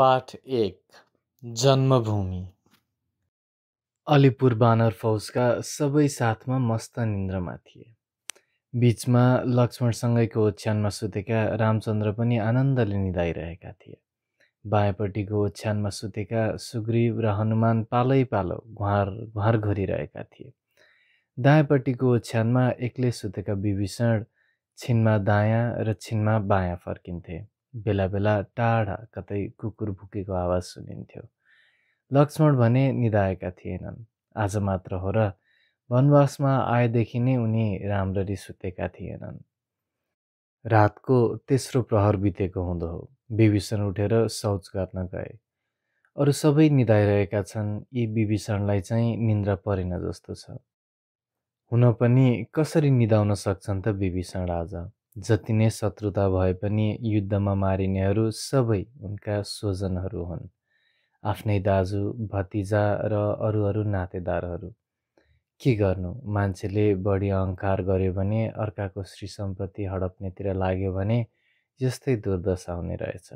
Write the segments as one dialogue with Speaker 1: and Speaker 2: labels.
Speaker 1: पाठ एक जन्मभूमि अलिपुर बानर फौजका सबै साथमा मस्त निन्द्रमा थिए बिचमा लक्ष्मणसँगैको ओछ्यानमा सुतेका रामचन्द्र पनि आनन्दले निदाइरहेका थिए बायाँपट्टिको ओछ्यानमा सुतेका सुग्रीव र हनुमान पालै पालो घुहार घुहार घोरिरहेका थिए दायाँपट्टिको ओछ्यानमा एक्लै सुतेका विभीषण छिनमा दायाँ र छिनमा बायाँ फर्किन्थे बेला बेला टाढा कतै कुकुर भुकेको आवाज सुनिन्थ्यो लक्ष्मण भने निधाएका थिएनन् आज मात्र हो र वनवासमा आएदेखि नै उनी राम्ररी सुतेका थिएनन् रातको तेस्रो प्रहर बितेको हुँदो हो विभीषण उठेर शौच गर्न गए अरू सबै निधाइरहेका छन् यी विभीषणलाई चाहिँ निन्द्रा परेन जस्तो छ हुन पनि कसरी निधाउन सक्छन् त विभीषण आज जति नै शत्रुता भए पनि युद्धमा मारिनेहरू सबै उनका स्वजनहरू हुन् आफ्नै दाजु भतिजा र अरू अरू नातेदारहरू के गर्नु मान्छेले बढी अहङ्कार गर्यो भने अर्काको श्री सम्पत्ति हडप्नेतिर लाग्यो भने यस्तै दुर्दशा हुने रहेछ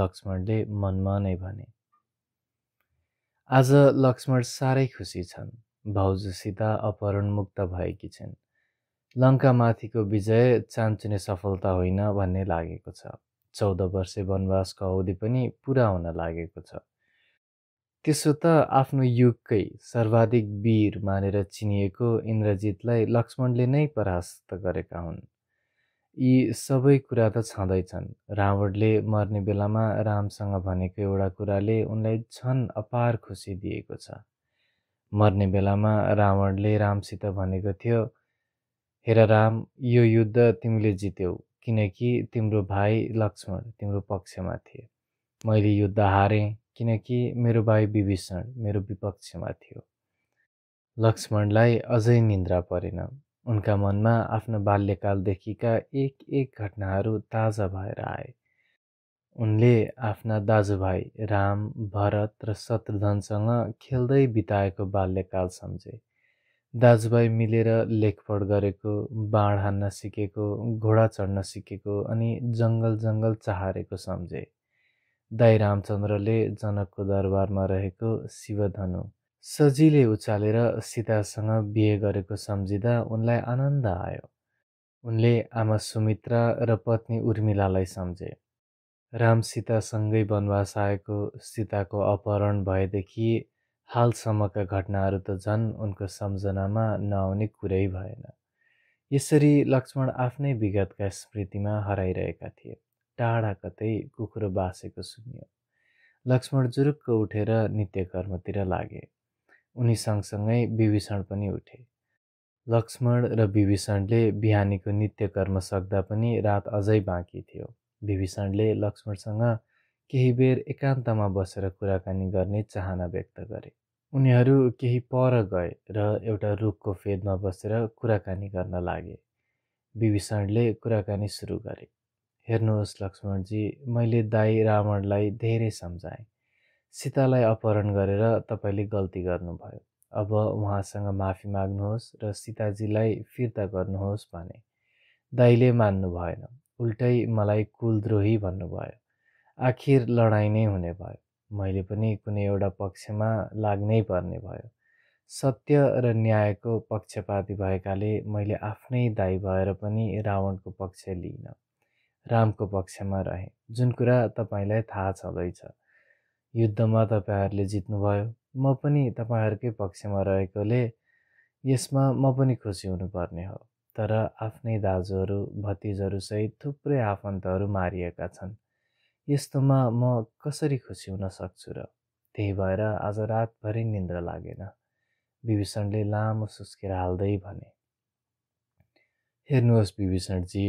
Speaker 1: लक्ष्मणले मनमा नै भने आज लक्ष्मण साह्रै खुसी छन् भाउजूसित अपहरणमुक्त भएकी छिन् लङ्कामाथिको विजय चान्चुने सफलता होइन भन्ने लागेको छ चौध वर्षे वनवासको अवधि पनि पुरा हुन लागेको छ त्यसो त आफ्नो युगकै सर्वाधिक वीर मानेर चिनिएको इन्द्रजितलाई लक्ष्मणले नै परास्त गरेका हुन् यी सबै कुरा त छँदैछन् रावणले मर्ने बेलामा रामसँग भनेको एउटा कुराले उनलाई झन् अपार खुसी दिएको छ मर्ने बेलामा रावणले रामसित भनेको थियो हेर राम यो युद्ध तिमीले जित्यौ किनकि तिम्रो भाइ लक्ष्मण तिम्रो पक्षमा थिए मैले युद्ध हारेँ किनकि मेरो भाइ विभीषण मेरो विपक्षमा थियो लक्ष्मणलाई अझै निन्द्रा परेन उनका मनमा आफ्नो बाल्यकालदेखिका एक एक घटनाहरू ताजा भएर आए उनले आफ्ना दाजुभाइ राम भरत र शत्रुधनसँग खेल्दै बिताएको बाल्यकाल सम्झे दाजुभाइ मिलेर लेखपढ गरेको बाँड हान्न सिकेको घोडा चढ्न सिकेको अनि जङ्गल जङ्गल चहारेको सम्झे दाई रामचन्द्रले जनकको दरबारमा रहेको शिवधनु सजिलै उचालेर सीतासँग बिहे गरेको सम्झिँदा उनलाई आनन्द आयो उनले आमा सुमित्रा र पत्नी उर्मिलालाई सम्झे राम सीतासँगै वनवास आएको सीताको अपहरण भएदेखि हालसम्मका घटनाहरू त झन् उनको सम्झनामा नआउने कुरै भएन यसरी लक्ष्मण आफ्नै विगतका स्मृतिमा हराइरहेका थिए टाढा कतै कुखुरो बासेको सुन्यो लक्ष्मण जुरुक्क उठेर नित्यकर्मतिर लागे उनी सँगसँगै विभीषण पनि उठे लक्ष्मण र विभीषणले बिहानीको नित्यकर्म सक्दा पनि रात अझै बाँकी थियो विभीषणले लक्ष्मणसँग केही बेर एकान्तमा बसेर कुराकानी गर्ने चाहना व्यक्त गरे उनीहरू केही पर गए र एउटा रुखको फेदमा बसेर कुराकानी गर्न लागे विभीषणले कुराकानी सुरु गरे हेर्नुहोस् लक्ष्मणजी मैले दाई रावणलाई धेरै सम्झाएँ सीतालाई अपहरण गरेर तपाईँले गल्ती गर्नुभयो अब उहाँसँग माफी माग्नुहोस् र सीताजीलाई फिर्ता गर्नुहोस् भने दाईले मान्नु भएन उल्टै मलाई कुलद्रोही भन्नुभयो आखिर लडाइँ नै हुने भयो मैले पनि कुनै एउटा पक्षमा लाग्नै पर्ने भयो सत्य र न्यायको पक्षपाती भएकाले मैले आफ्नै दाई भएर पनि रावणको पक्ष लिइनँ रामको पक्षमा रहेँ जुन कुरा तपाईँलाई थाहा छँदैछ युद्धमा तपाईँहरूले जित्नुभयो म पनि तपाईँहरूकै पक्षमा रहेकोले यसमा म पनि खुसी हुनुपर्ने हो तर आफ्नै दाजुहरू भतिजहरूसहित थुप्रै आफन्तहरू मारिएका छन् यस्तोमा म कसरी खुसी हुन सक्छु र त्यही भएर आज रातभरि निन्द्रा लागेन विभीषणले लामो सुस्केर हाल्दै भने हेर्नुहोस् विभीषणजी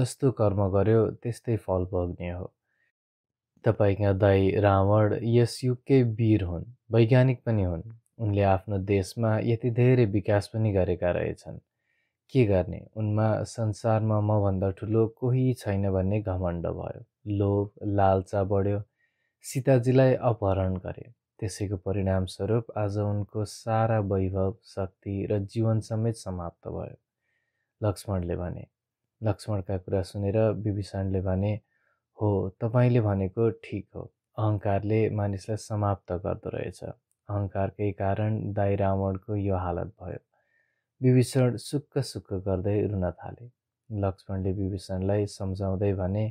Speaker 1: जस्तो कर्म गर्यो त्यस्तै फल भोग्ने हो तपाईँका दाई रावण यस युगकै वीर हुन् वैज्ञानिक पनि हुन् उनले आफ्नो देशमा यति धेरै विकास पनि गरेका रहेछन् के गर्ने उनमा संसारमा मभन्दा ठुलो कोही छैन भन्ने घमण्ड भयो लोभ लालचा बढ्यो सीताजीलाई अपहरण गरे त्यसैको परिणामस्वरूप आज उनको सारा वैभव शक्ति र जीवन समेत समाप्त भयो लक्ष्मणले भने लक्ष्मणका कुरा सुनेर विभीषणले भने हो तपाईँले भनेको ठिक हो अहङ्कारले मानिसलाई समाप्त गर्दो रहेछ अहङ्कारकै कारण दाई रावणको यो हालत भयो विभीषण सुक्क सुक्क गर्दै रुन थाले लक्ष्मणले विभीषणलाई सम्झाउँदै भने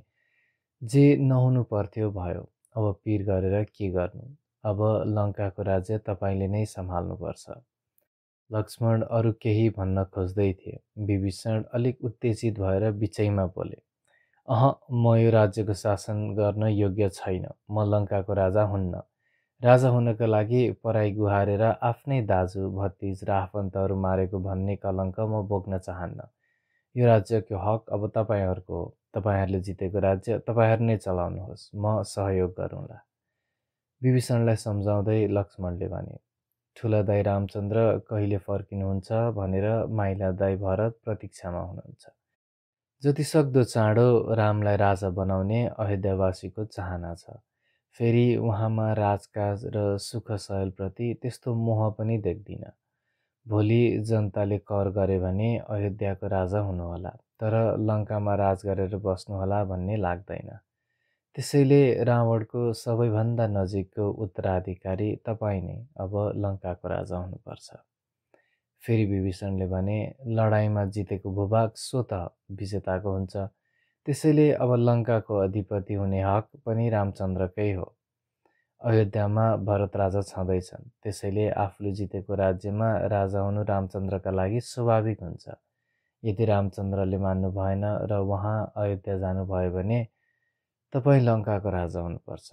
Speaker 1: जे नहुनु पर्थ्यो भयो अब पिर गरेर के गर्नु अब लङ्काको राज्य तपाईँले नै सम्हाल्नुपर्छ लक्ष्मण अरू केही भन्न खोज्दै थिए विभीषण अलिक उत्तेजित भएर बिचैमा बोले अह म यो राज्यको शासन गर्न योग्य छैन म लङ्काको राजा हुन्न राजा हुनको लागि पराई गुहारेर आफ्नै दाजु भतिज र आफन्तहरू मारेको भन्ने कलङ्क म बोक्न चाहन्न यो राज्यको हक अब तपाईँहरूको हो तपाईँहरूले जितेको राज्य तपाईँहरू नै चलाउनुहोस् म सहयोग गरौँला विभीषणलाई सम्झाउँदै लक्ष्मणले भने ठुला दाई रामचन्द्र कहिले फर्किनुहुन्छ भनेर माइला दाई भरत प्रतीक्षामा हुनुहुन्छ जतिसक्दो चाँडो रामलाई राजा बनाउने अयोध्यावासीको चाहना छ फेरि उहाँमा राजकाज र सुख सहलप्रति त्यस्तो मोह पनि देख्दिनँ भोलि जनताले कर गरे भने अयोध्याको राजा हुनुहोला तर लङ्कामा राज गरेर बस्नुहोला भन्ने लाग्दैन त्यसैले रावणको सबैभन्दा नजिकको उत्तराधिकारी तपाईँ नै अब लङ्काको राजा हुनुपर्छ फेरि विभीषणले भने लडाइँमा जितेको भूभाग स्वत विजेताको हुन्छ त्यसैले अब लङ्काको अधिपति हुने हक पनि रामचन्द्रकै हो अयोध्यामा भरत राजा छँदैछन् त्यसैले आफूले जितेको राज्यमा राजा हुनु रामचन्द्रका लागि स्वाभाविक हुन्छ यदि रामचन्द्रले मान्नु भएन र उहाँ अयोध्या जानुभयो भने तपाईँ लङ्काको राजा हुनुपर्छ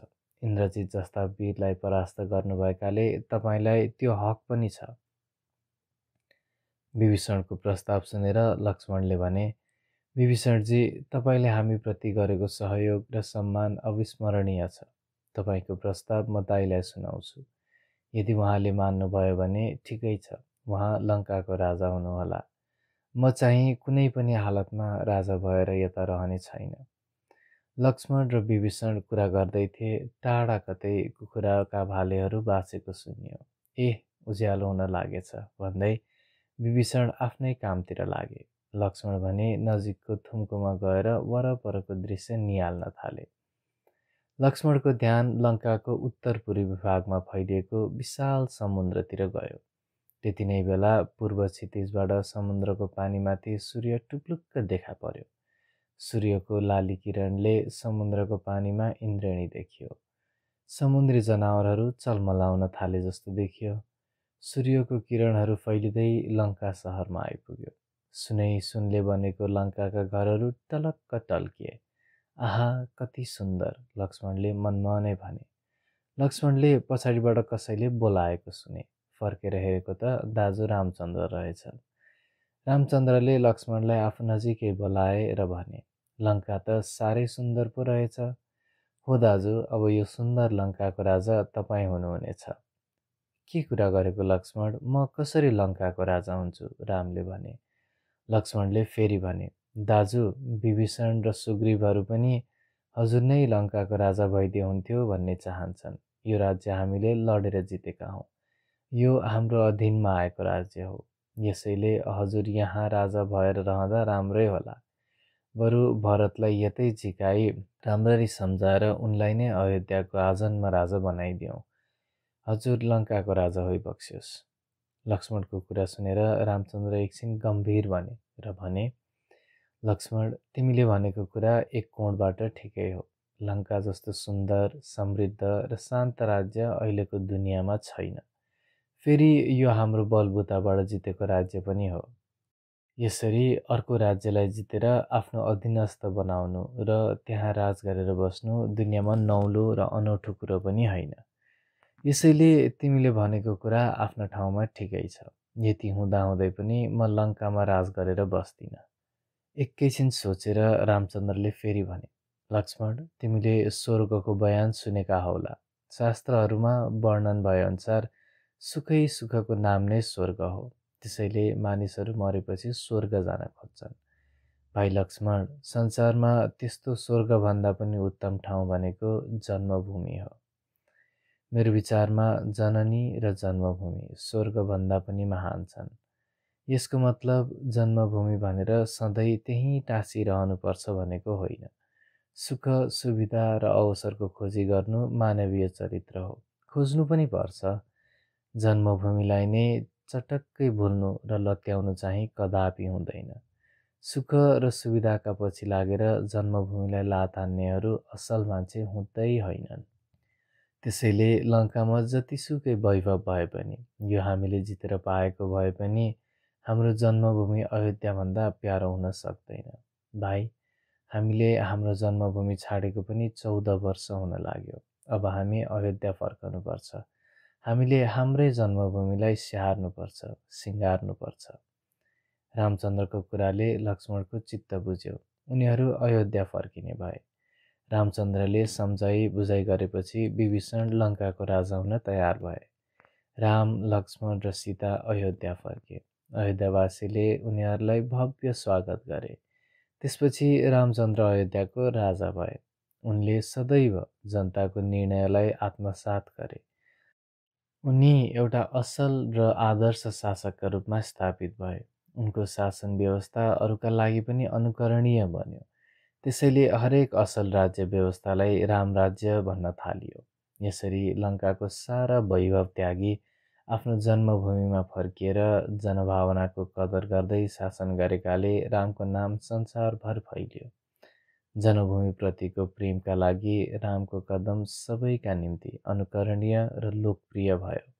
Speaker 1: इन्द्रजित जस्ता वीरलाई परास्त गर्नुभएकाले तपाईँलाई त्यो हक पनि छ विभीषणको प्रस्ताव सुनेर लक्ष्मणले भने विभीषणजी तपाईँले हामीप्रति गरेको सहयोग र सम्मान अविस्मरणीय छ तपाईँको प्रस्ताव म दाईलाई सुनाउँछु यदि उहाँले मान्नुभयो भने ठिकै छ उहाँ लङ्काको राजा हुनुहोला म चाहिँ कुनै पनि हालतमा राजा भएर यता रहने छैन लक्ष्मण र विभीषण कुरा गर्दै थिए टाढा कतै कुखुराका भालेहरू बाँचेको सुनियो ए उज्यालो हुन लागेछ भन्दै विभीषण आफ्नै कामतिर लागे लक्ष्मण भने नजिकको थुम्कोमा गएर वरपरको दृश्य निहाल्न थाले लक्ष्मणको ध्यान लङ्काको उत्तर पूर्वी भागमा फैलिएको विशाल समुद्रतिर गयो त्यति नै बेला पूर्व क्षितिजबाट समुद्रको पानीमाथि सूर्य टुप्लुक्क देखा पर्यो सूर्यको लाली किरणले समुद्रको पानीमा इन्द्रणी देखियो समुद्री जनावरहरू चलमलाउन थाले जस्तो देखियो सूर्यको किरणहरू फैलिँदै लङ्का सहरमा आइपुग्यो सुनै सुनले बनेको लङ्काका घरहरू टलक्क टल्किए आहा कति सुन्दर लक्ष्मणले मनमा नै भने लक्ष्मणले पछाडिबाट कसैले बोलाएको सुने फर्केर हेरेको त दाजु रामचन्द्र रहेछन् रामचन्द्रले लक्ष्मणलाई आफू नजिकै बोलाए र भने लङ्का त साह्रै सुन्दर पो रहेछ हो दाजु अब यो सुन्दर लङ्काको राजा तपाईँ हुनुहुनेछ के कुरा गरेको लक्ष्मण म कसरी लङ्काको राजा हुन्छु रामले भने लक्ष्मणले फेरि भने दाजु विभीषण र सुग्रीवहरू पनि हजुर नै लङ्काको राजा भइदिए हुन्थ्यो भन्ने चाहन्छन् यो राज्य हामीले लडेर जितेका हौँ यो हाम्रो अधीनमा आएको राज्य हो यसैले हजुर यहाँ राजा भएर रहँदा राम्रै होला बरु भरतलाई यतै झिकाई राम्ररी सम्झाएर उनलाई नै अयोध्याको आजन्म राजा बनाइदिउँ हजुर लङ्काको राजा होइ लक्ष्मणको कुरा सुनेर रामचन्द्र एकछिन गम्भीर भने र भने लक्ष्मण तिमीले भनेको कुरा एक कोणबाट ठिकै हो लङ्का जस्तो सुन्दर समृद्ध र शान्त राज्य अहिलेको दुनियाँमा छैन फेरि यो हाम्रो बलबुताबाट जितेको राज्य पनि हो यसरी अर्को राज्यलाई जितेर आफ्नो अधीनस्थ बनाउनु र त्यहाँ राज गरेर बस्नु दुनियाँमा नौलो र अनौठो कुरो पनि होइन यसैले तिमीले भनेको कुरा आफ्नो ठाउँमा ठिकै छ यति हुँदाहुँदै पनि म लङ्कामा राज गरेर बस्दिनँ एकैछिन सोचेर रामचन्द्रले फेरि भने लक्ष्मण तिमीले स्वर्गको बयान सुनेका होला शास्त्रहरूमा वर्णन भएअनुसार सुखै सुखको नाम नै स्वर्ग हो त्यसैले मानिसहरू मरेपछि स्वर्ग जान खोज्छन् भाइ लक्ष्मण संसारमा त्यस्तो स्वर्गभन्दा पनि उत्तम ठाउँ भनेको जन्मभूमि हो मेरो विचारमा जननी र जन्मभूमि स्वर्गभन्दा पनि महान छन् यसको मतलब जन्मभूमि भनेर सधैँ त्यहीँ टाँसिरहनुपर्छ भनेको होइन सुख सुविधा र अवसरको खोजी गर्नु मानवीय चरित्र हो खोज्नु पनि पर्छ जन्मभूमिलाई नै चटक्कै भुल्नु र लत्याउनु चाहिँ कदापि हुँदैन सुख र सुविधाका पछि लागेर जन्मभूमिलाई लात हान्नेहरू असल मान्छे हुँदै होइनन् त्यसैले लङ्कामा जतिसुकै वैभव भए पनि यो हामीले जितेर पाएको भए पनि हाम्रो जन्मभूमि अयोध्याभन्दा प्यारो हुन सक्दैन भाइ हामीले हाम्रो जन्मभूमि छाडेको पनि चौध वर्ष हुन लाग्यो अब हामी अयोध्या फर्कनुपर्छ हामीले हाम्रै जन्मभूमिलाई स्याहार्नुपर्छ सिँगार्नुपर्छ रामचन्द्रको कुराले लक्ष्मणको चित्त बुझ्यो उनीहरू अयोध्या फर्किने भए रामचन्द्रले सम्झाइ बुझाइ गरेपछि विभीषण लङ्काको राजा हुन तयार भए राम लक्ष्मण र सीता अयोध्या फर्के अयोध्यावासीले उनीहरूलाई भव्य स्वागत गरे त्यसपछि रामचन्द्र अयोध्याको राजा भए उनले सदैव जनताको निर्णयलाई आत्मसात गरे उनी एउटा असल र आदर्श शासकका रूपमा स्थापित भए उनको शासन व्यवस्था अरूका लागि पनि अनुकरणीय बन्यो त्यसैले हरेक असल राज्य व्यवस्थालाई राम राज्य भन्न थालियो यसरी लङ्काको सारा वैभव त्यागी आफ्नो जन्मभूमिमा फर्किएर जनभावनाको कदर गर्दै शासन गरेकाले रामको नाम संसारभर फैलियो जनभूमिप्रतिको प्रेमका लागि रामको कदम सबैका निम्ति अनुकरणीय र लोकप्रिय भयो